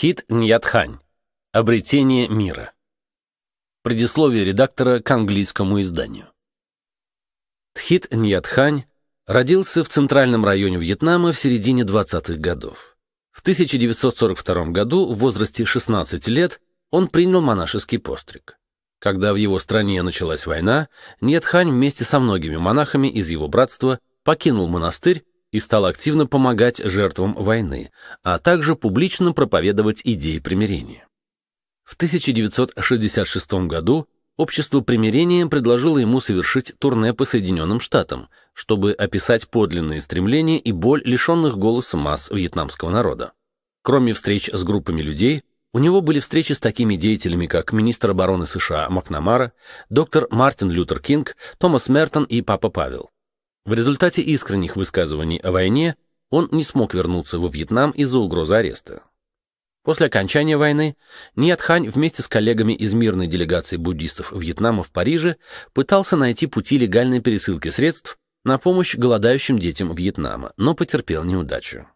Хит Ньятхань. Обретение мира. Предисловие редактора к английскому изданию. Тхит Ньятхань родился в центральном районе Вьетнама в середине 20-х годов. В 1942 году в возрасте 16 лет он принял монашеский постриг. Когда в его стране началась война, Ньятхань вместе со многими монахами из его братства покинул монастырь и стал активно помогать жертвам войны, а также публично проповедовать идеи примирения. В 1966 году Общество примирения предложило ему совершить турне по Соединенным Штатам, чтобы описать подлинные стремления и боль лишенных голоса масс вьетнамского народа. Кроме встреч с группами людей, у него были встречи с такими деятелями, как министр обороны США Макнамара, доктор Мартин Лютер Кинг, Томас Мертон и Папа Павел. В результате искренних высказываний о войне он не смог вернуться во Вьетнам из-за угрозы ареста. После окончания войны Ниятхань вместе с коллегами из мирной делегации буддистов Вьетнама в Париже пытался найти пути легальной пересылки средств на помощь голодающим детям Вьетнама, но потерпел неудачу.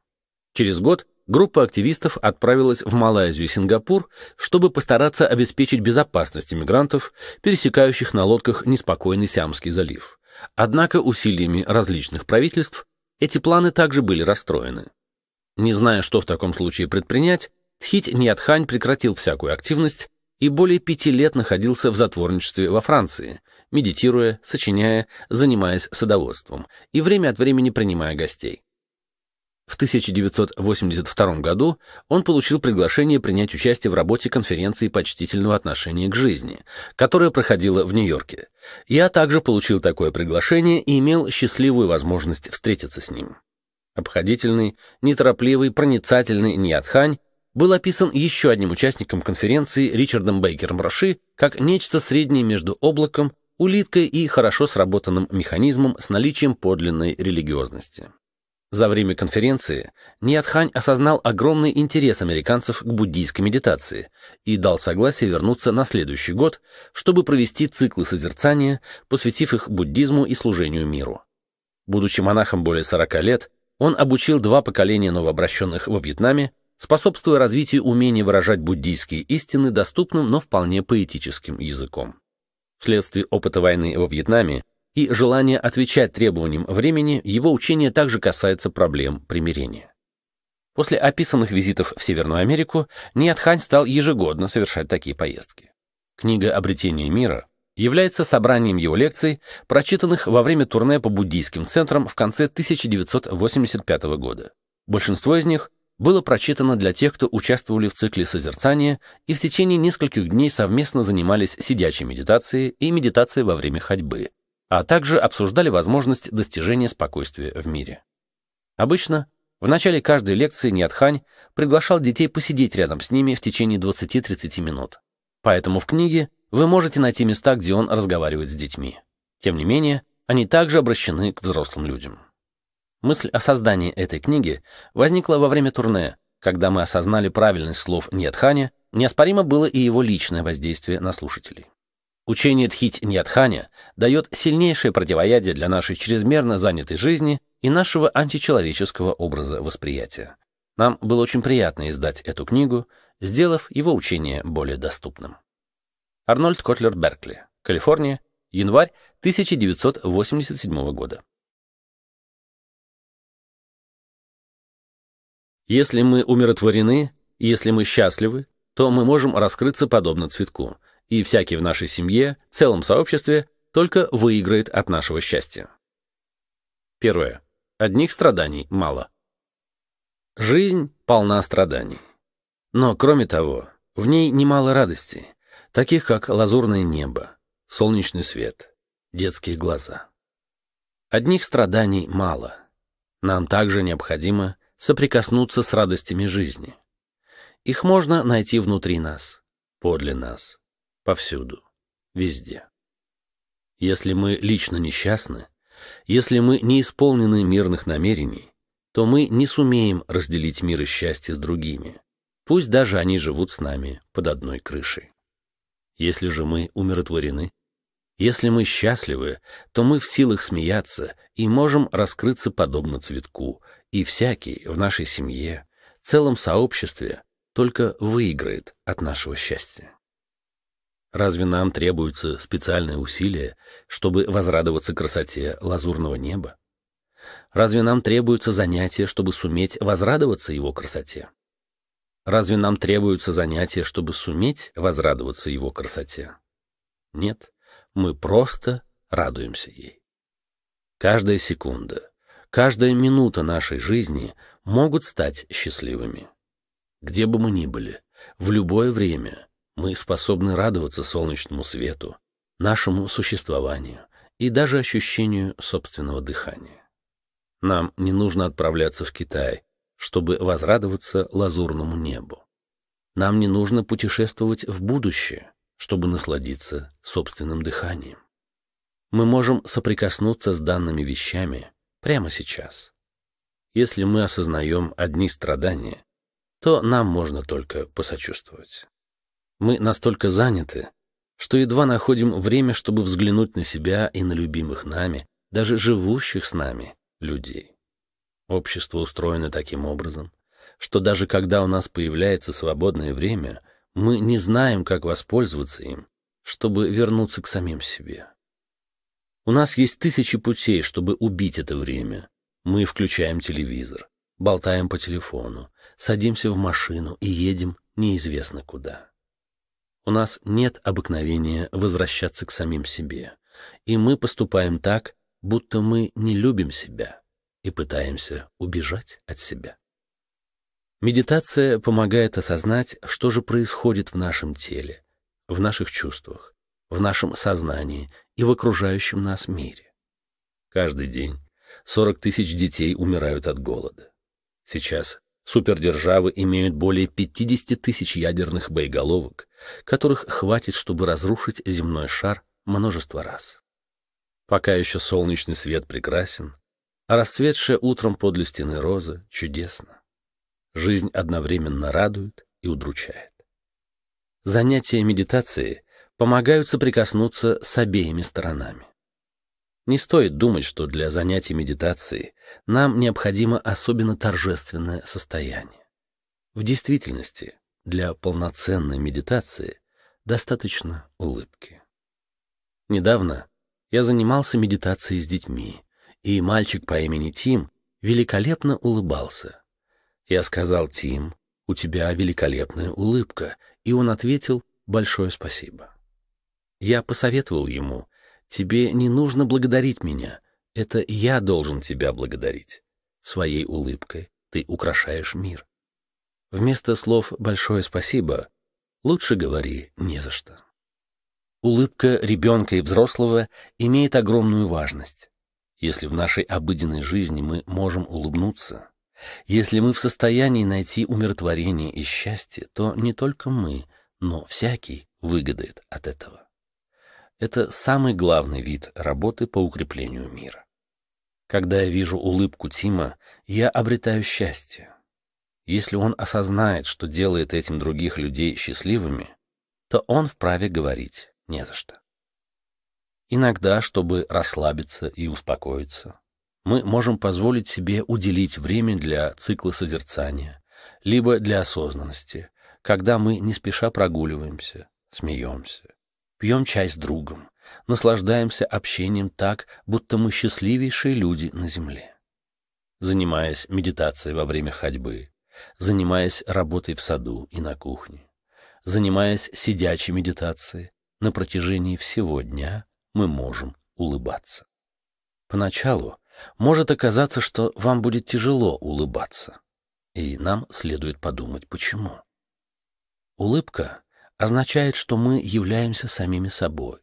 Через год группа активистов отправилась в Малайзию и Сингапур, чтобы постараться обеспечить безопасность иммигрантов, пересекающих на лодках неспокойный Сиамский залив, Однако усилиями различных правительств эти планы также были расстроены. Не зная, что в таком случае предпринять, Тхить Ниятхань прекратил всякую активность и более пяти лет находился в затворничестве во Франции, медитируя, сочиняя, занимаясь садоводством и время от времени принимая гостей. В 1982 году он получил приглашение принять участие в работе конференции почтительного отношения к жизни, которая проходила в Нью-Йорке. Я также получил такое приглашение и имел счастливую возможность встретиться с ним. Обходительный, неторопливый, проницательный Ниатхань был описан еще одним участником конференции Ричардом Бейкером Роши как нечто среднее между облаком, улиткой и хорошо сработанным механизмом с наличием подлинной религиозности. За время конференции Ниатхань осознал огромный интерес американцев к буддийской медитации и дал согласие вернуться на следующий год, чтобы провести циклы созерцания, посвятив их буддизму и служению миру. Будучи монахом более 40 лет, он обучил два поколения новообращенных во Вьетнаме, способствуя развитию умения выражать буддийские истины доступным, но вполне поэтическим языком. Вследствие опыта войны во Вьетнаме и желание отвечать требованиям времени, его учение также касается проблем примирения. После описанных визитов в Северную Америку Ниатхань стал ежегодно совершать такие поездки. Книга «Обретение мира» является собранием его лекций, прочитанных во время турне по буддийским центрам в конце 1985 года. Большинство из них было прочитано для тех, кто участвовали в цикле созерцания и в течение нескольких дней совместно занимались сидячей медитацией и медитацией во время ходьбы, а также обсуждали возможность достижения спокойствия в мире. Обычно в начале каждой лекции Ниатхань приглашал детей посидеть рядом с ними в течение 20-30 минут. Поэтому в книге вы можете найти места, где он разговаривает с детьми. Тем не менее, они также обращены к взрослым людям. Мысль о создании этой книги возникла во время турне, когда мы осознали правильность слов Ниатханя, неоспоримо было и его личное воздействие на слушателей. Учение Тхить-Ньятханя дает сильнейшее противоядие для нашей чрезмерно занятой жизни и нашего античеловеческого образа восприятия. Нам было очень приятно издать эту книгу, сделав его учение более доступным. Арнольд Котлер Беркли, Калифорния, январь 1987 года. Если мы умиротворены, если мы счастливы, то мы можем раскрыться подобно цветку — и всякий в нашей семье, целом сообществе, только выиграет от нашего счастья. Первое. Одних страданий мало. Жизнь полна страданий. Но, кроме того, в ней немало радостей, таких как лазурное небо, солнечный свет, детские глаза. Одних страданий мало. Нам также необходимо соприкоснуться с радостями жизни. Их можно найти внутри нас, подле нас, повсюду, везде. Если мы лично несчастны, если мы не исполнены мирных намерений, то мы не сумеем разделить мир и счастье с другими, пусть даже они живут с нами под одной крышей. Если же мы умиротворены, если мы счастливы, то мы в силах смеяться и можем раскрыться подобно цветку, и всякий в нашей семье, целом сообществе только выиграет от нашего счастья. Разве нам требуется специальное усилие, чтобы возрадоваться красоте лазурного неба? Разве нам требуется занятие, чтобы суметь возрадоваться его красоте? Разве нам требуется занятие, чтобы суметь возрадоваться его красоте? Нет, мы просто радуемся ей. Каждая секунда, каждая минута нашей жизни могут стать счастливыми. Где бы мы ни были, в любое время — мы способны радоваться солнечному свету, нашему существованию и даже ощущению собственного дыхания. Нам не нужно отправляться в Китай, чтобы возрадоваться лазурному небу. Нам не нужно путешествовать в будущее, чтобы насладиться собственным дыханием. Мы можем соприкоснуться с данными вещами прямо сейчас. Если мы осознаем одни страдания, то нам можно только посочувствовать. Мы настолько заняты, что едва находим время, чтобы взглянуть на себя и на любимых нами, даже живущих с нами, людей. Общество устроено таким образом, что даже когда у нас появляется свободное время, мы не знаем, как воспользоваться им, чтобы вернуться к самим себе. У нас есть тысячи путей, чтобы убить это время. Мы включаем телевизор, болтаем по телефону, садимся в машину и едем неизвестно куда. У нас нет обыкновения возвращаться к самим себе, и мы поступаем так, будто мы не любим себя и пытаемся убежать от себя. Медитация помогает осознать, что же происходит в нашем теле, в наших чувствах, в нашем сознании и в окружающем нас мире. Каждый день 40 тысяч детей умирают от голода. Сейчас Супердержавы имеют более 50 тысяч ядерных боеголовок, которых хватит, чтобы разрушить земной шар множество раз. Пока еще солнечный свет прекрасен, а расцветшая утром подле стены роза чудесна. Жизнь одновременно радует и удручает. Занятия медитации помогают соприкоснуться с обеими сторонами. Не стоит думать, что для занятий медитацией нам необходимо особенно торжественное состояние. В действительности, для полноценной медитации достаточно улыбки. Недавно я занимался медитацией с детьми, и мальчик по имени Тим великолепно улыбался. Я сказал Тим, «У тебя великолепная улыбка», и он ответил «Большое спасибо». Я посоветовал ему Тебе не нужно благодарить меня. Это я должен тебя благодарить. Своей улыбкой ты украшаешь мир. Вместо слов «большое спасибо» лучше говори «не за что». Улыбка ребенка и взрослого имеет огромную важность. Если в нашей обыденной жизни мы можем улыбнуться, если мы в состоянии найти умиротворение и счастье, то не только мы, но всякий выгодает от этого это самый главный вид работы по укреплению мира. Когда я вижу улыбку Тима, я обретаю счастье. Если он осознает, что делает этим других людей счастливыми, то он вправе говорить не за что. Иногда, чтобы расслабиться и успокоиться, мы можем позволить себе уделить время для цикла созерцания, либо для осознанности, когда мы не спеша прогуливаемся, смеемся Пьем чай с другом, наслаждаемся общением так, будто мы счастливейшие люди на земле. Занимаясь медитацией во время ходьбы, занимаясь работой в саду и на кухне, занимаясь сидячей медитацией, на протяжении всего дня мы можем улыбаться. Поначалу может оказаться, что вам будет тяжело улыбаться, и нам следует подумать, почему. Улыбка означает, что мы являемся самими собой,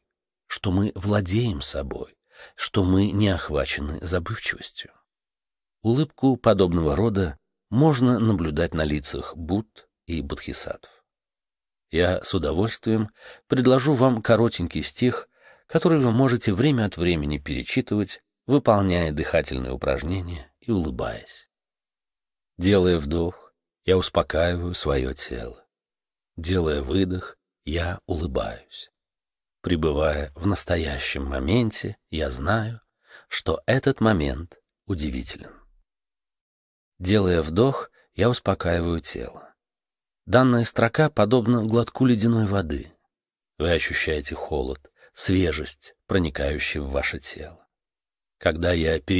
что мы владеем собой, что мы не охвачены забывчивостью. Улыбку подобного рода можно наблюдать на лицах Будд и будхисаттв. Я с удовольствием предложу вам коротенький стих, который вы можете время от времени перечитывать, выполняя дыхательные упражнения и улыбаясь. Делая вдох, я успокаиваю свое тело. Делая выдох, я улыбаюсь. Пребывая в настоящем моменте, я знаю, что этот момент удивителен. Делая вдох, я успокаиваю тело. Данная строка подобна глотку ледяной воды. Вы ощущаете холод, свежесть, проникающий в ваше тело. Когда я перед